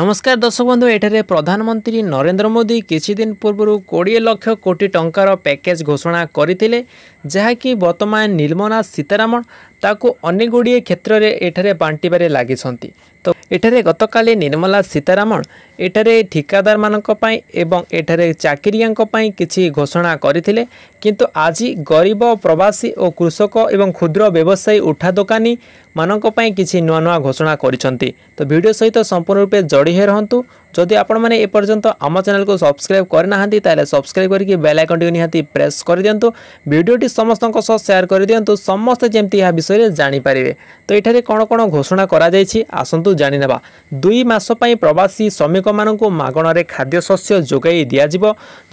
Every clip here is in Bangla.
নমস্কার দর্শক বন্ধু এঠারে প্রধানমন্ত্রী নরেন্দ্র মোদী কিছুদিন পূর্ব কোড়িয়ে লক্ষ কোটি টঙ্কার প্যাকেজ ঘোষণা করে যাকি বর্তমান নির্মলা সীতারামন ତାକୁ ଅନେକ ଗୁଡ଼ିଏ କ୍ଷେତ୍ରରେ ଏଠାରେ ବାଣ୍ଟିବାରେ ଲାଗିଛନ୍ତି ତ ଏଠାରେ ଗତକାଲି ନିର୍ମଲା ସୀତାରାମଣ ଏଠାରେ ଠିକାଦାରମାନଙ୍କ ପାଇଁ ଏବଂ ଏଠାରେ ଚାକିରିଆଙ୍କ ପାଇଁ କିଛି ଘୋଷଣା କରିଥିଲେ କିନ୍ତୁ ଆଜି ଗରିବ ପ୍ରବାସୀ ଓ କୃଷକ ଏବଂ କ୍ଷୁଦ୍ର ବ୍ୟବସାୟୀ ଉଠା ଦୋକାନୀମାନଙ୍କ ପାଇଁ କିଛି ନୂଆ ନୂଆ ଘୋଷଣା କରିଛନ୍ତି ତ ଭିଡ଼ିଓ ସହିତ ସମ୍ପୂର୍ଣ୍ଣ ରୂପେ ଜଡ଼ି ହୋଇ ରହନ୍ତୁ ଯଦି ଆପଣମାନେ ଏପର୍ଯ୍ୟନ୍ତ ଆମ ଚ୍ୟାନେଲକୁ ସବସ୍କ୍ରାଇବ୍ କରିନାହାନ୍ତି ତାହେଲେ ସବସ୍କ୍ରାଇବ୍ କରିକି ବେଲ୍ ଆଇକନ୍ଟିକୁ ନିହାତି ପ୍ରେସ୍ କରିଦିଅନ୍ତୁ ଭିଡ଼ିଓଟି ସମସ୍ତଙ୍କ ସହ ସେୟାର କରିଦିଅନ୍ତୁ ସମସ୍ତେ ଯେମିତି ଏହା ବିଷୟରେ ବିଷୟରେ ଜାଣିପାରିବେ ତ ଏଠାରେ କ'ଣ କ'ଣ ଘୋଷଣା କରାଯାଇଛି ଆସନ୍ତୁ ଜାଣିନେବା ଦୁଇ ମାସ ପାଇଁ ପ୍ରବାସୀ ଶ୍ରମିକମାନଙ୍କୁ ମାଗଣାରେ ଖାଦ୍ୟଶସ୍ୟ ଯୋଗାଇ ଦିଆଯିବ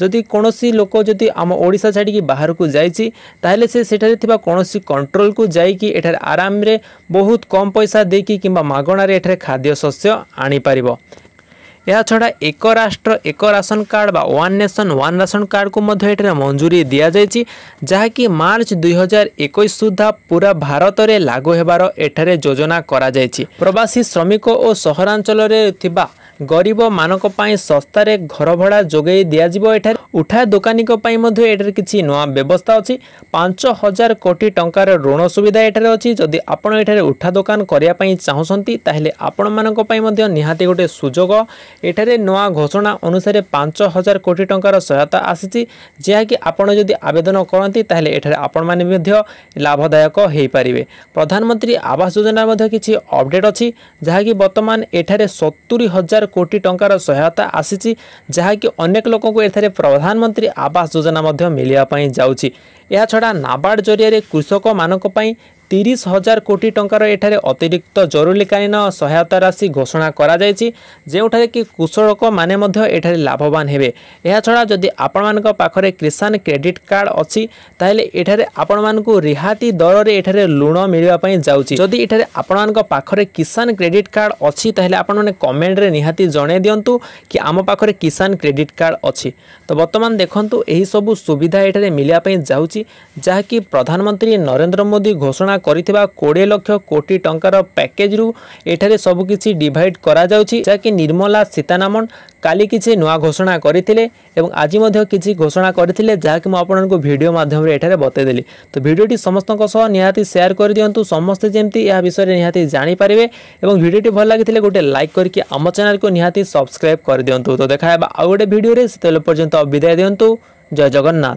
ଯଦି କୌଣସି ଲୋକ ଯଦି ଆମ ଓଡ଼ିଶା ଛାଡ଼ିକି ବାହାରକୁ ଯାଇଛି ତାହେଲେ ସେ ସେଠାରେ ଥିବା କୌଣସି କଣ୍ଟ୍ରୋଲକୁ ଯାଇକି ଏଠାରେ ଆରାମରେ ବହୁତ କମ୍ ପଇସା ଦେଇକି କିମ୍ବା ମାଗଣାରେ ଏଠାରେ ଖାଦ୍ୟଶସ୍ୟ ଆଣିପାରିବ এছাড়া এক রাষ্ট্র এক রাশন কার্ড বা ওয়ান নেশন ওয়ান রাশন কার্ডকু মধ্যে এটার মঞ্জুরি দিয়া যাইছি যাকি মার্চ দুই হাজার একুশ সুদ্ধা পুরা ভারতরে লাগু হবার এঠারে যোজনা করা যাইছি প্রবাসী শ্রমিক ও সহরাঞ্চলের থিবা ଗରିବମାନଙ୍କ ପାଇଁ ଶସ୍ତାରେ ଘର ଭଡ଼ା ଯୋଗାଇ ଦିଆଯିବ ଏଠାରେ ଉଠା ଦୋକାନୀଙ୍କ ପାଇଁ ମଧ୍ୟ ଏଠାରେ କିଛି ନୂଆ ବ୍ୟବସ୍ଥା ଅଛି ପାଞ୍ଚ ହଜାର କୋଟି ଟଙ୍କାର ଋଣ ସୁବିଧା ଏଠାରେ ଅଛି ଯଦି ଆପଣ ଏଠାରେ ଉଠା ଦୋକାନ କରିବା ପାଇଁ ଚାହୁଁଛନ୍ତି ତାହେଲେ ଆପଣମାନଙ୍କ ପାଇଁ ମଧ୍ୟ ନିହାତି ଗୋଟେ ସୁଯୋଗ ଏଠାରେ ନୂଆ ଘୋଷଣା ଅନୁସାରେ ପାଞ୍ଚ ହଜାର କୋଟି ଟଙ୍କାର ସହାୟତା ଆସିଛି ଯାହାକି ଆପଣ ଯଦି ଆବେଦନ କରନ୍ତି ତାହେଲେ ଏଠାରେ ଆପଣମାନେ ମଧ୍ୟ ଲାଭଦାୟକ ହୋଇପାରିବେ ପ୍ରଧାନମନ୍ତ୍ରୀ ଆବାସ ଯୋଜନାରେ ମଧ୍ୟ କିଛି ଅପଡ଼େଟ୍ ଅଛି ଯାହାକି ବର୍ତ୍ତମାନ ଏଠାରେ ସତୁରି ହଜାର হাজার কোটি টঙ্কার সহায়তা আসিছি যাকি অনেক লোক এখানে প্রধানমন্ত্রী আবাস যোজনা মিলিয়া যাচ্ছি এছাড়া নাবার্ড জরিয়া কৃষক মানুষ তিরিশ হাজার কোটি টঙ্কার এখানে অতিরিক্ত জরুরীকালীন সহায়তা রাশি ঘোষণা করা যাইছি যেউঠারে কি কৃষক মানে এখানে লাভবান হবে এছাড়া যদি আপনার পাখে কিষান ক্রেডিট কার্ড অছি তাহলে এখানে আপনার রিহাতি দরের এখানে লুণ মিলবা যাচ্ছি যদি এখানে আপনার পাখে কিষান ক্রেডিট কার্ড অছি তাহলে আপনার কমেন্টরে নিহতি জনাই দিও কি আম পাখে কিষান ক্রেডিট কার্ড অছি তো বর্তমান দেখুন এইসব সুবিধা এখানে মিলবা যাচ্ছি যা কি প্রধানমন্ত্রী নরেন্দ্র মোদী ঘোষণা করা কোড়ি লক্ষ কোটি টঙ্কার প্যাকেজরু এখানে সবুকিছি ডিভাইড করা যাচ্ছে যা কি নির্মলা সীতারামন কালি কিছু নূয়া ঘোষণা করে এবং আজ কিছু ঘোষণা করে যা কি আপনার ভিডিও মাধ্যমে এখানে বতাইদেলি তো ভিডিওটি সমস্ত নিহতি সেয়ার করে দিও সমস্তে যেমি এ বিষয়ে নিহতি জাঁপারে এবং ভিডিওটি ভাল লাগিলে গোটে লাইক করি আম চ্যানেলকে নিহতি সবসক্রাইব করে দিও তো দেখা হবে আউ গোটে ভিডিওরে সেতলে পর্যন্ত বিদায় দিও জয় জগন্নাথ